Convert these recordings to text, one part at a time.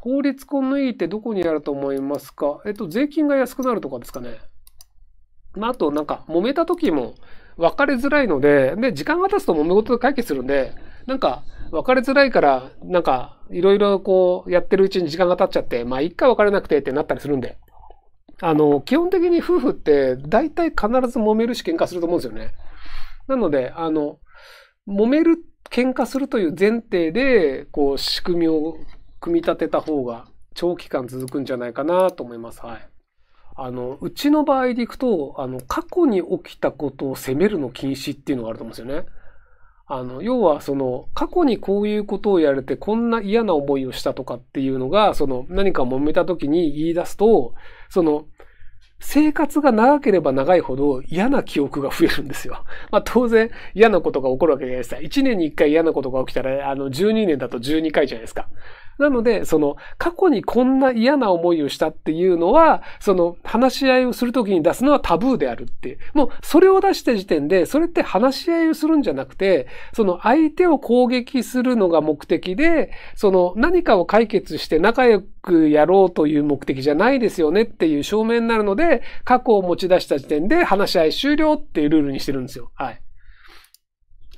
法律婚のいいってどこにあると思いますかえっと、税金が安くなるとかですかね。まあ、あと、なんか、揉めた時も別れづらいので、で、時間が経つと揉め事で解決するんで、なんか、別れづらいから、なんか、いろいろこう、やってるうちに時間が経っちゃって、まあ、一回別れなくてってなったりするんで。あの、基本的に夫婦って、大体必ず揉めるし喧嘩すると思うんですよね。なので、あの、揉める、喧嘩するという前提で、こう、仕組みを組み立てた方が長期間続くんじゃないかなと思います。はい。あの、うちの場合でいくと、あの、過去に起きたことを責めるの禁止っていうのがあると思うんですよね。あの、要はその、過去にこういうことをやれて、こんな嫌な思いをしたとかっていうのが、その、何か揉めた時に言い出すと、その、生活が長ければ長いほど嫌な記憶が増えるんですよ。まあ当然嫌なことが起こるわけじゃないですか。1年に1回嫌なことが起きたら、あの12年だと12回じゃないですか。なので、その、過去にこんな嫌な思いをしたっていうのは、その、話し合いをするときに出すのはタブーであるっていう。もう、それを出した時点で、それって話し合いをするんじゃなくて、その、相手を攻撃するのが目的で、その、何かを解決して仲良くやろうという目的じゃないですよねっていう証明になるので、過去を持ち出した時点で話し合い終了っていうルールにしてるんですよ。はい。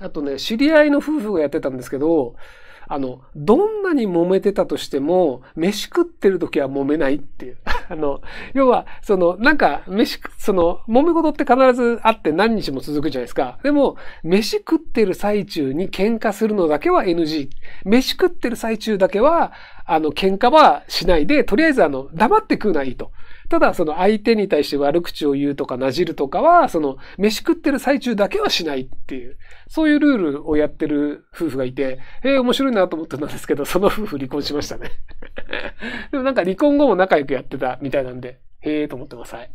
あとね、知り合いの夫婦がやってたんですけど、あの、どんなに揉めてたとしても、飯食ってる時は揉めないっていう。あの、要は、その、なんか、飯、その、揉め事って必ずあって何日も続くじゃないですか。でも、飯食ってる最中に喧嘩するのだけは NG。飯食ってる最中だけは、あの、喧嘩はしないで、とりあえずあの、黙って食うないいと。ただ、その相手に対して悪口を言うとか、なじるとかは、その、飯食ってる最中だけはしないっていう、そういうルールをやってる夫婦がいて、えー、面白いなと思ってたんですけど、その夫婦離婚しましたね。でもなんか離婚後も仲良くやってたみたいなんで、へえと思ってます。はい。